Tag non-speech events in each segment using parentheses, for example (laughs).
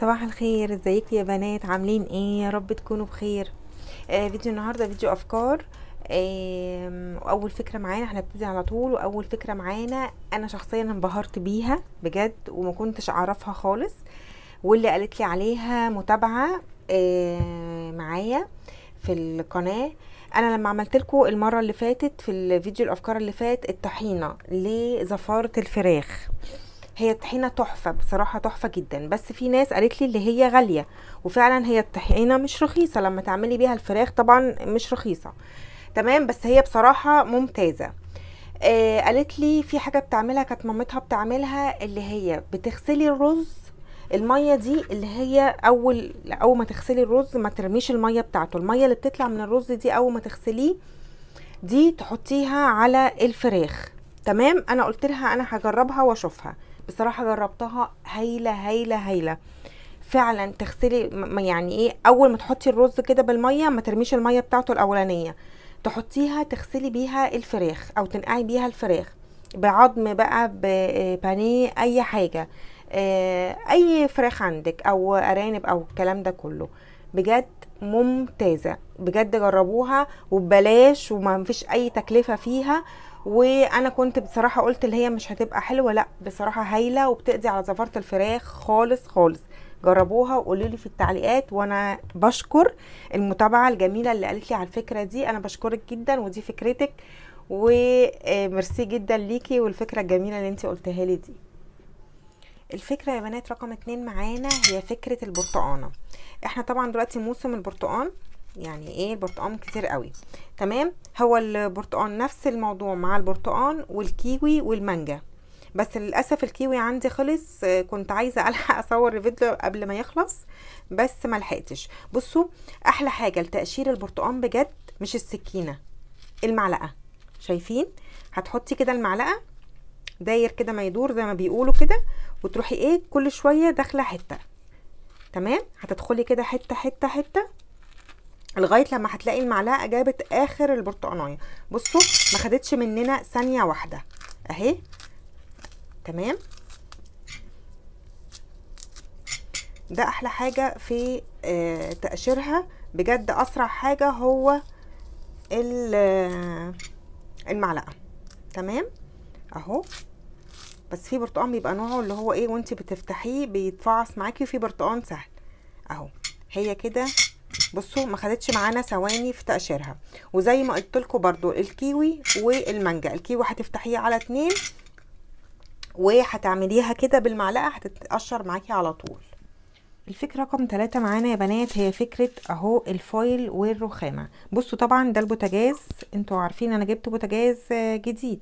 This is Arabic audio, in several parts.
صباح الخير ازيكم يا بنات عاملين ايه يا رب تكونوا بخير آه فيديو النهارده فيديو افكار آه اول فكره معانا هنبتدي على طول واول فكره معانا انا شخصيا انبهرت بيها بجد وما كنتش اعرفها خالص واللي قالت لي عليها متابعه آه معايا في القناه انا لما عملت لكم المره اللي فاتت في الفيديو الافكار اللي فات الطحينه لزفاره الفراخ هي الطحينه تحفه بصراحه تحفه جدا بس في ناس قالت لي اللي هي غاليه وفعلا هي الطحينه مش رخيصه لما تعملي بيها الفراخ طبعا مش رخيصه تمام بس هي بصراحه ممتازه آه قالت لي في حاجه بتعملها كانت مامتها بتعملها اللي هي بتغسلي الرز الميه دي اللي هي اول اول ما تغسلي الرز ما ترميش الميه بتاعته الميه اللي بتطلع من الرز دي اول ما تغسليه دي تحطيها على الفراخ تمام انا قلت لها انا هجربها واشوفها بصراحه جربتها هايله هايله هايله فعلا تغسلي يعني ايه اول ما تحطي الرز كده بالميه ما ترميش الميه بتاعته الاولانيه تحطيها تغسلي بيها الفراخ او تنقعي بيها الفراخ بعظم بقى ببانيه اي حاجه آه، اي فراخ عندك او ارانب او الكلام ده كله بجد ممتازه بجد جربوها وببلاش وما فيش اي تكلفه فيها وانا كنت بصراحه قلت اللي هي مش هتبقى حلوه لا بصراحه هايله وبتقضي على زفاره الفراخ خالص خالص جربوها وقولوا لي في التعليقات وانا بشكر المتابعه الجميله اللي قالت لي على الفكره دي انا بشكرك جدا ودي فكرتك وميرسي جدا ليكي والفكره الجميله اللي انت قلتها لي دي الفكره يا بنات رقم اتنين معانا هي فكره البرتقانه احنا طبعا دلوقتي موسم البرتقان يعني ايه البرتقان كتير قوي تمام هو البرتقان نفس الموضوع مع البرتقان والكيوي والمانجا بس للاسف الكيوي عندي خلص كنت عايزه الحق اصور الفيديو قبل ما يخلص بس ما لحقتش بصوا احلى حاجه لتقشير البرتقان بجد مش السكينه المعلقه شايفين هتحطي كده المعلقه داير كده ما يدور زي ما بيقولوا كده وتروحي ايه كل شويه داخله حته تمام هتدخلي كده حته حته حته لغايه لما هتلاقي المعلقه جابت اخر البرتقانيه بصوا ما خدتش مننا ثانيه واحده اهي تمام ده احلى حاجه في آه تقشيرها بجد اسرع حاجه هو آه، المعلقه تمام اهو بس في برتقان بيبقى نوعه اللي هو ايه وانت بتفتحيه بيتفعص معاكي وفي برتقان سهل اهو هي كده بصوا ما خدتش معانا ثواني في تقشيرها وزي ما قلت لكم برضو الكيوي والمانجا الكيوي هتفتحيه على اتنين وهتعمليها كده بالمعلقه هتتقشر معاكي على طول الفكره رقم ثلاثة معانا يا بنات هي فكره اهو الفويل والرخامه بصوا طبعا ده البوتاجاز انتوا عارفين انا جبت بوتاجاز جديد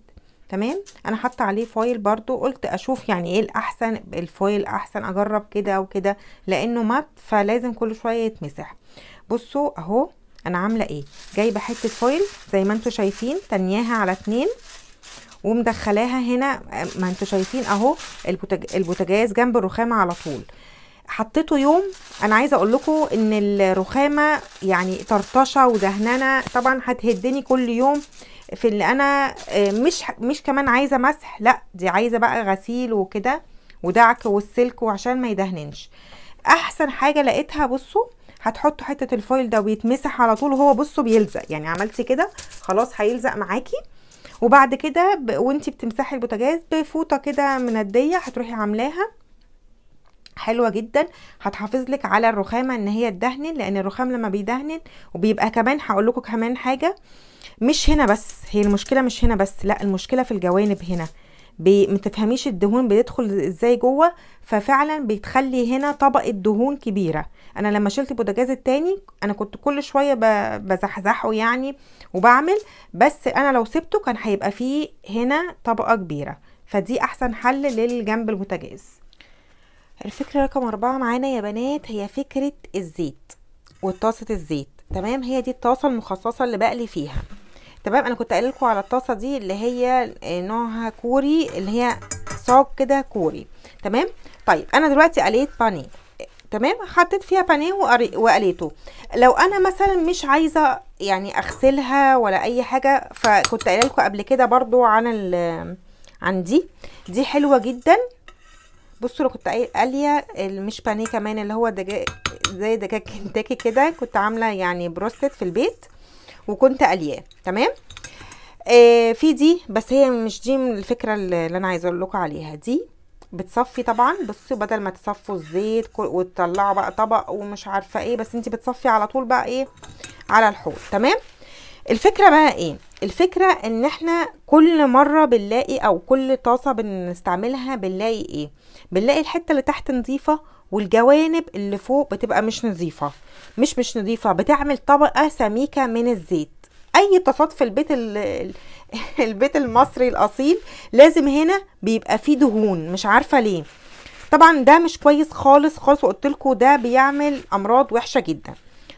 تمام انا حاطه عليه فويل برضو قلت اشوف يعني ايه الاحسن الفويل احسن اجرب كده وكده لانه مات فلازم كل شويه يتمسح بصوا اهو انا عامله ايه جايبه حته فويل زي ما انتم شايفين تنياها على اتنين ومدخلاها هنا ما انتم شايفين اهو البوتاجاز جنب الرخامه على طول حطيته يوم انا عايزه اقول لكم ان الرخامه يعني طرطشه ودهننه طبعا هتهدني كل يوم في اللي انا آه، مش مش كمان عايزه مسح لا دي عايزه بقى غسيل وكده ودعك والسلك وعشان ما يدهننش احسن حاجه لقيتها بصوا هتحطوا حته الفويل ده ويتمسح على طول وهو بصوا بيلزق يعني عملتي كده خلاص هيلزق معاكي وبعد كده ب... وانتي بتمسحي البوتاجاز بفوطه كده منديه هتروحي عاملاها حلوه جدا هتحافظ لك على الرخامه ان هي تدهن لان الرخام لما بيدهن وبيبقى كمان هقول لكم كمان حاجه مش هنا بس هي المشكله مش هنا بس لا المشكله في الجوانب هنا ما تفهميش الدهون بتدخل ازاي جوه ففعلا بتخلي هنا طبقه دهون كبيره انا لما شلت البوتاجاز التاني انا كنت كل شويه بزحزحه يعني وبعمل بس انا لو سبته كان هيبقى فيه هنا طبقه كبيره فدي احسن حل للجنب البوتاجاز الفكره رقم أربعة معانا يا بنات هي فكره الزيت وطاسه الزيت تمام هي دي الطاسه المخصصه اللي بقلي فيها تمام انا كنت قايله لكم على الطاسه دي اللي هي آه، نوعها كوري اللي هي صاج كده كوري تمام طيب انا دلوقتي قليت بانيه تمام حطيت فيها بانيه وقليته لو انا مثلا مش عايزه يعني اغسلها ولا اي حاجه فكنت قايله لكم قبل كده برضو عن ال عن دي دي حلوه جدا بصوا انا كنت قاليه مش بانيه كمان اللي هو دجاج زي دجاج كنتاكي كده كنت عامله يعني بروستد في البيت وكنت قلياه تمام آه في دي بس هي مش دي الفكره اللي انا عايزه اقول لكم عليها دي بتصفي طبعا بصوا بدل ما تصفوا الزيت وتطلعوا بقى طبق ومش عارفه ايه بس انت بتصفي على طول بقى ايه على الحوض تمام الفكره بقى ايه الفكره ان احنا كل مره بنلاقي او كل طاسه بنستعملها بنلاقي ايه بنلاقي الحته اللي تحت نظيفه والجوانب اللي فوق بتبقى مش نظيفة مش مش نظيفة بتعمل طبقة سميكة من الزيت اي تصاد في البيت (laughs) البيت المصري الاصيل لازم هنا بيبقى فيه دهون مش عارفة ليه طبعا ده مش كويس خالص خالص وقلت لكم ده بيعمل امراض وحشه جدا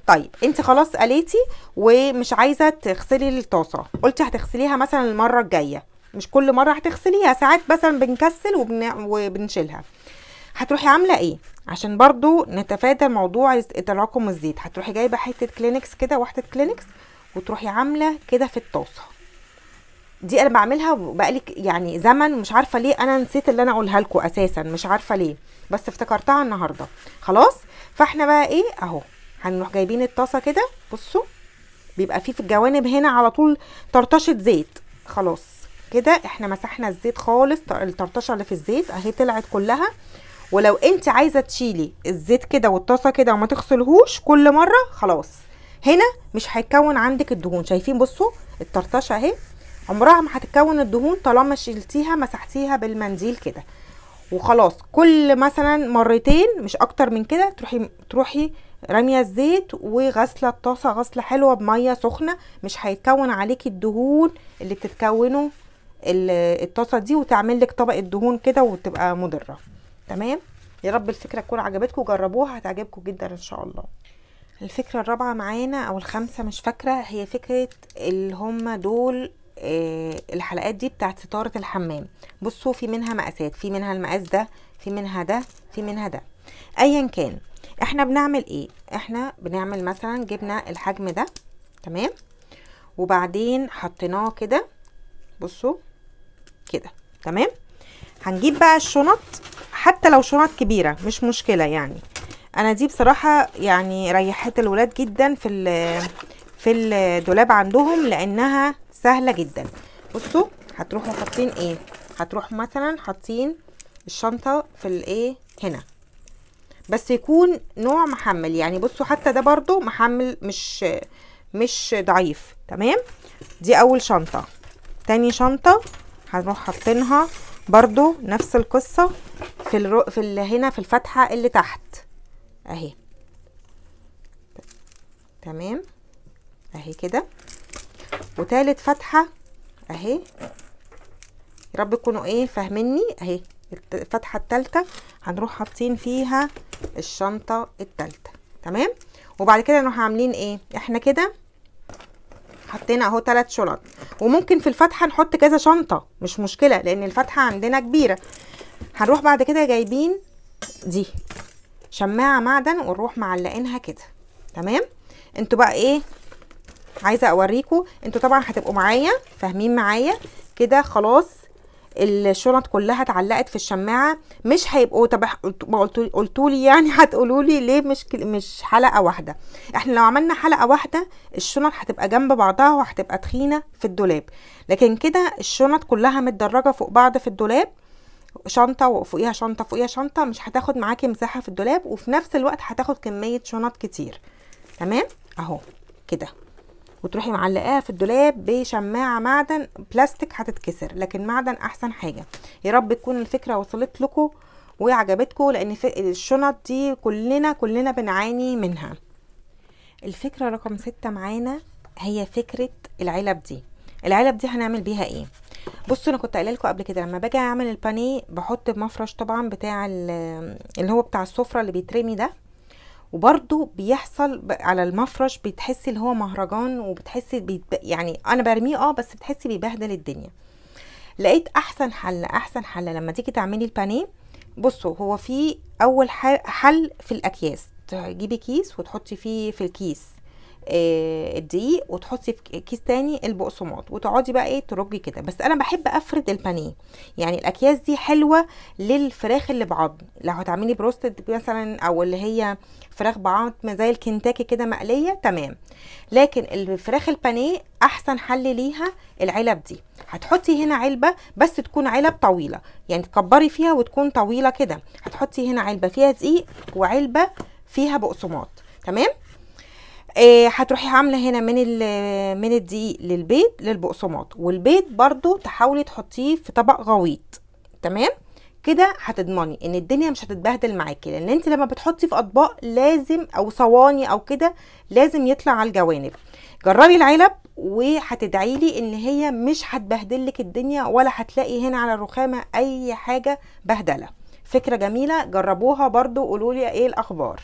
طيب انت خلاص قليتي ومش عايزه تغسلي الطاسه قلتي هتغسليها مثلا المره الجايه مش كل مره هتغسليها ساعات مثلا بنكسل وبن... وبنشيلها هتروحي عامله ايه عشان برضو نتفادى موضوع تراكم الزيت هتروحي جايبه حته كلينكس كده واحده كلينكس وتروحي عامله كده في الطاسه دي انا بعملها بقالي يعني زمن مش عارفه ليه انا نسيت اللي انا اقولها لكم اساسا مش عارفه ليه بس افتكرتها النهارده خلاص فاحنا بقى ايه اهو هنروح جايبين الطاسه كده بصوا بيبقى فيه في الجوانب هنا على طول طرطشه زيت خلاص كده احنا مسحنا الزيت خالص الطرطشه اللي في الزيت اهي طلعت كلها ولو انت عايزه تشيلي الزيت كده والطاسه كده وما تغسلهوش كل مره خلاص هنا مش هيتكون عندك الدهون شايفين بصوا الطرطشه اهي عمرها ما هتتكون الدهون طالما شلتيها مسحتيها بالمنديل كده وخلاص كل مثلا مرتين مش اكتر من كده تروحي تروحي راميه الزيت وغسله الطاسه غسله حلوه بميه سخنه مش هيتكون عليكي الدهون اللي بتتكونه الطاسه دي وتعمل لك طبقه دهون كده وتبقى مضره تمام يا رب الفكره تكون عجبتكم جربوها هتعجبكم جدا ان شاء الله الفكره الرابعه معانا او الخامسه مش فاكره هي فكره اللي هم دول آه الحلقات دي بتاعت ستاره الحمام بصوا في منها مقاسات في منها المقاس ده في منها ده في منها ده ايا كان احنا بنعمل ايه احنا بنعمل مثلا جبنا الحجم ده تمام وبعدين حطيناه كده بصوا كده تمام هنجيب بقى الشنط حتى لو شنط كبيره مش مشكله يعني انا دي بصراحه يعني ريحت الولاد جدا في في الدولاب عندهم لانها سهله جدا بصوا هتروحوا حاطين ايه هتروحوا مثلا حاطين الشنطه في الايه هنا بس يكون نوع محمل يعني بصوا حتى ده برضو محمل مش مش ضعيف تمام دي اول شنطه تاني شنطه هنروح حاطينها برضو نفس القصه في الرو... في ال... هنا في الفتحه اللي تحت اهي تمام اهي كده وتالت فتحه اهي يا رب تكونوا ايه فاهميني اهي الفتحه الثالثه هنروح حاطين فيها الشنطه الثالثه تمام وبعد كده نروح عاملين ايه احنا كده حطينا اهو ثلاث شنط وممكن في الفتحه نحط كذا شنطه مش مشكله لان الفتحه عندنا كبيره هنروح بعد كده جايبين دي شماعه معدن ونروح معلقينها كده تمام انتوا بقى ايه عايزه اوريكم انتوا طبعا هتبقوا معايا فاهمين معايا كده خلاص الشنط كلها اتعلقت في الشماعه مش هيبقوا طب قلتوا لي يعني (laughs) هتقولوا لي ليه مش مش حلقه واحده احنا لو عملنا حلقه واحده الشنط هتبقى جنب بعضها وهتبقى تخينه في الدولاب لكن كده الشنط كلها متدرجه فوق بعض في الدولاب شنطة وفوقيها شنطة فوقيها شنطة مش هتاخد معاكي مساحة في الدولاب وفي نفس الوقت هتاخد كمية شنط كتير تمام اهو كده وتروحي معلقاها في الدولاب بشماعه معدن بلاستيك هتتكسر لكن معدن احسن حاجه يا رب تكون الفكره وصلت لكم وعجبتكم لان الشنط دي كلنا كلنا بنعاني منها الفكره رقم ستة معانا هي فكره العلب دي العلب دي هنعمل بيها ايه بصوا انا كنت قايله لكم قبل كده لما باجي اعمل البانيه بحط مفرش طبعا بتاع اللي هو بتاع السفره اللي بيترمي ده وبرضه بيحصل على المفرش بتحسي اللي هو مهرجان وبتحسي بيتب... يعني انا برميه اه بس بتحسي بيبهدل الدنيا لقيت احسن حل احسن حل لما تيجي تعملي البانيه بصوا هو في اول حل في الاكياس تجيبي كيس وتحطي فيه في الكيس آه، الدقيق وتحطي في كيس تاني البقسماط وتقعدي بقى ايه ترجي كده بس انا بحب افرد البانيه يعني الاكياس دي حلوه للفراخ اللي بعضم لو هتعملي بروستد مثلا او اللي هي فراخ بعض زي الكنتاكي كده مقليه تمام لكن الفراخ البانيه احسن حل ليها العلب دي هتحطي هنا علبه بس تكون علب طويله يعني تكبري فيها وتكون طويله كده هتحطي هنا علبه فيها دقيق وعلبه فيها بقسماط تمام آه، هتروحي عامله هنا من من الدقيق للبيض للبقسماط والبيض برضو تحاولي تحطيه في طبق غويط تمام كده هتضمني ان الدنيا مش هتتبهدل معاكي لان انت لما بتحطي في اطباق لازم او صواني او كده لازم يطلع على الجوانب جربي العلب وهتدعي لي ان هي مش هتبهدل لك الدنيا ولا هتلاقي هنا على الرخامه اي حاجه بهدله فكره جميله جربوها برضو قولوا لي ايه الاخبار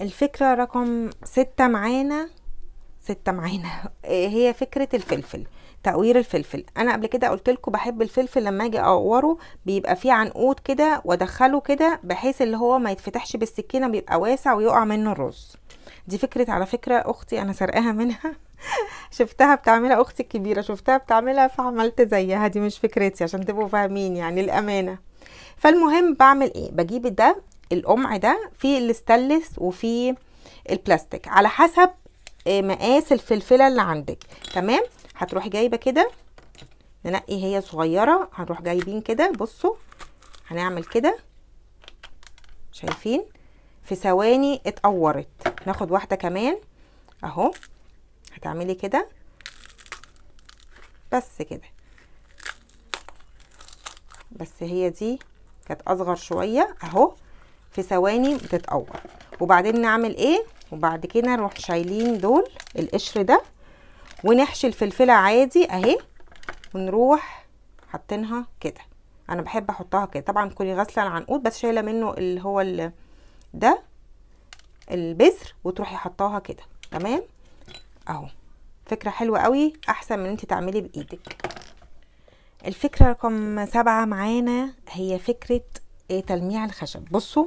الفكرة رقم ستة معانا ستة معانا (laughs) إيه هي فكرة الفلفل تقوير الفلفل انا قبل كده قلت لكم بحب الفلفل لما اجي اقوره بيبقى فيه عنقود كده وادخله كده بحيث اللي هو ما يتفتحش بالسكينه بيبقى واسع ويقع منه الرز دي فكره على فكره اختي انا سرقاها منها (laughs) شفتها بتعملها اختي الكبيره شفتها بتعملها فعملت زيها دي مش فكرتي عشان تبقوا فاهمين يعني الامانه فالمهم بعمل ايه بجيب ده القمع ده في الستانلس وفي البلاستيك على حسب آه، مقاس الفلفله اللي عندك تمام هتروحي جايبه كده ننقي هي صغيره هنروح جايبين كده بصوا هنعمل كده شايفين في ثواني اتقورت ناخد واحده كمان اهو هتعملي كده بس كده بس هي دي كانت اصغر شويه اهو في ثواني بتتقور وبعدين نعمل ايه وبعد كده نروح شايلين دول القشر ده ونحشي الفلفله عادي اهي ونروح حاطينها كده انا بحب احطها كده طبعا تكوني غاسله العنقود بس شايله منه اللي هو ال ده البذر وتروحي حطاها كده تمام اهو فكره حلوه قوي احسن من انت تعملي بايدك الفكره رقم سبعة معانا هي فكره إيه؟ تلميع الخشب بصوا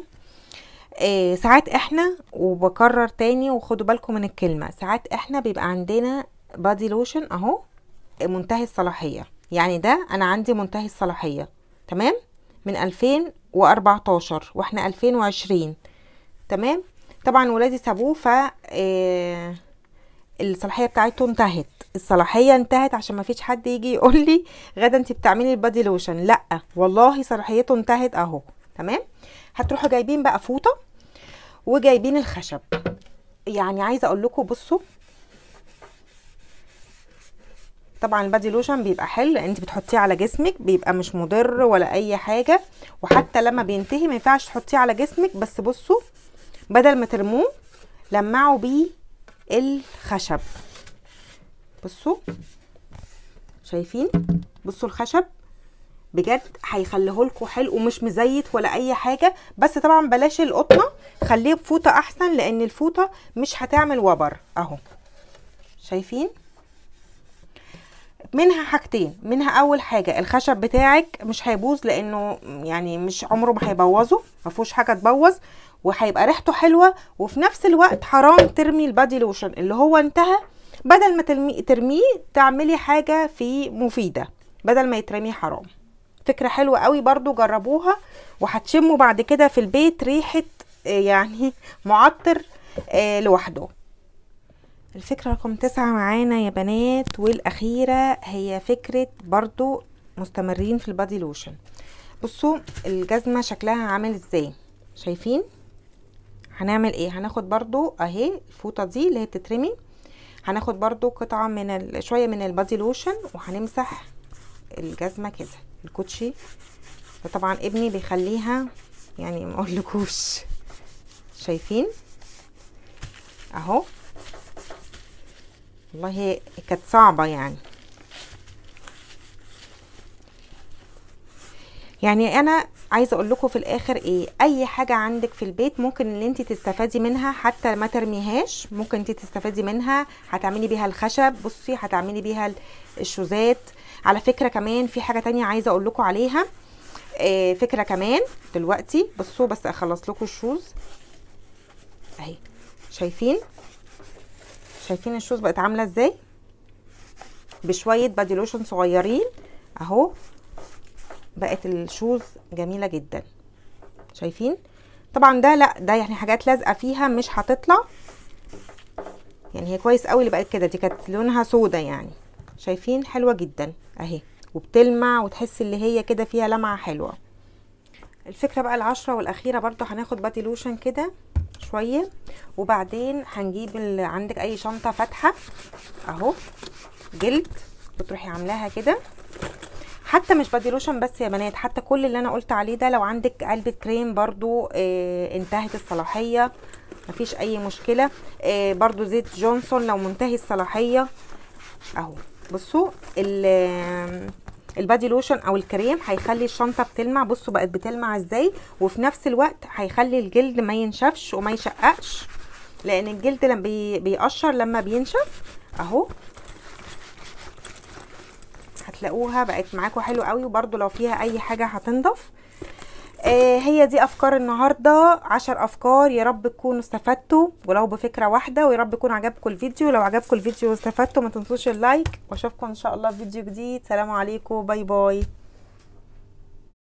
آه، ساعات احنا وبكرر تاني وخدوا بالكم من الكلمه ساعات احنا بيبقى عندنا بادي لوشن اهو منتهي الصلاحيه يعني ده انا عندي منتهي الصلاحيه تمام من 2014 واحنا 2020 تمام طبعا ولادي سابوه ف آه، الصلاحيه بتاعته انتهت الصلاحيه انتهت عشان ما فيش حد يجي يقول لي غدا انت بتعملي البادي لوشن لا والله صلاحيته انتهت اهو تمام هتروحوا جايبين بقى فوطه وجايبين الخشب يعني عايزه اقول لكم بصوا طبعا البادي لوشن بيبقى حلو انت بتحطيه على جسمك بيبقى مش مضر ولا اي حاجه وحتى لما بينتهي ما ينفعش تحطيه على جسمك بس بصوا بدل ما ترموه لمعوا بيه الخشب بصوا شايفين بصوا الخشب بجد لكم حلو ومش مزيت ولا اي حاجه بس طبعا بلاش القطنه خليه بفوطه احسن لان الفوطه مش هتعمل وبر اهو شايفين منها حاجتين منها اول حاجه الخشب بتاعك مش هيبوظ لانه يعني مش عمره ما هيبوظه ما فيهوش حاجه تبوظ وهيبقى ريحته حلوه وفي نفس الوقت حرام ترمي البادي لوشن اللي هو انتهى بدل ما ترميه تعملي حاجه فيه مفيده بدل ما يترمي حرام فكره حلوه قوي برضو جربوها وهتشموا بعد كده في البيت ريحه آه، يعني معطر آه، لوحده الفكرة رقم تسعة معانا يا بنات والأخيرة هي فكرة برضو مستمرين في البادي لوشن بصوا الجزمة شكلها عامل ازاي شايفين هنعمل ايه هناخد برضو اهي الفوطة دي اللي هي بتترمي هناخد برضو قطعة من شوية من البادي لوشن وهنمسح الجزمة كده الكوتشي فطبعا ابني بيخليها يعني ما اقولكوش شايفين اهو والله كانت صعبه يعني يعني انا عايزه اقول لكم في الاخر ايه اي حاجه عندك في البيت ممكن ان انت تستفادي منها حتى ما ترميهاش ممكن انت تستفادي منها هتعملي بيها الخشب بصي هتعملي بيها الشوزات على فكره كمان في حاجه تانية عايزه اقول لكم عليها آه فكره كمان دلوقتي بصوا بس اخلص لكم الشوز اهي شايفين شايفين الشوز بقت عامله ازاي بشويه بادي لوشن صغيرين اهو بقت الشوز جميله جدا شايفين طبعا ده لا ده يعني حاجات لازقه فيها مش هتطلع يعني هي كويس قوي اللي بقت كده دي كانت لونها سودا يعني شايفين حلوه جدا اهي وبتلمع وتحس اللي هي كده فيها لمعه حلوه الفكره بقى العشره والاخيره برضو هناخد باتي لوشن كده شويه وبعدين هنجيب اللي عندك اي شنطه فاتحه اهو جلد وتروحي عاملاها كده حتى مش بادي لوشن بس يا بنات حتى كل اللي انا قلت عليه ده لو عندك علبه كريم برضو آه انتهت الصلاحيه مفيش اي مشكله آه برضو زيت جونسون لو منتهي الصلاحيه اهو بصوا البادي لوشن او الكريم هيخلي الشنطه بتلمع بصوا بقت بتلمع ازاي وفي نفس الوقت هيخلي الجلد ما ينشفش وما يشققش لان الجلد لما بي بيقشر لما بينشف اهو هتلاقوها بقت معاكم حلو قوي وبرده لو فيها اي حاجه هتنضف آه، هي دي افكار النهارده عشر افكار يا رب تكونوا استفدتوا ولو بفكره واحده ويا رب يكون عجبكم الفيديو لو عجبكم الفيديو واستفدتوا ما تنسوش اللايك واشوفكم ان شاء الله في فيديو جديد سلام عليكم باي باي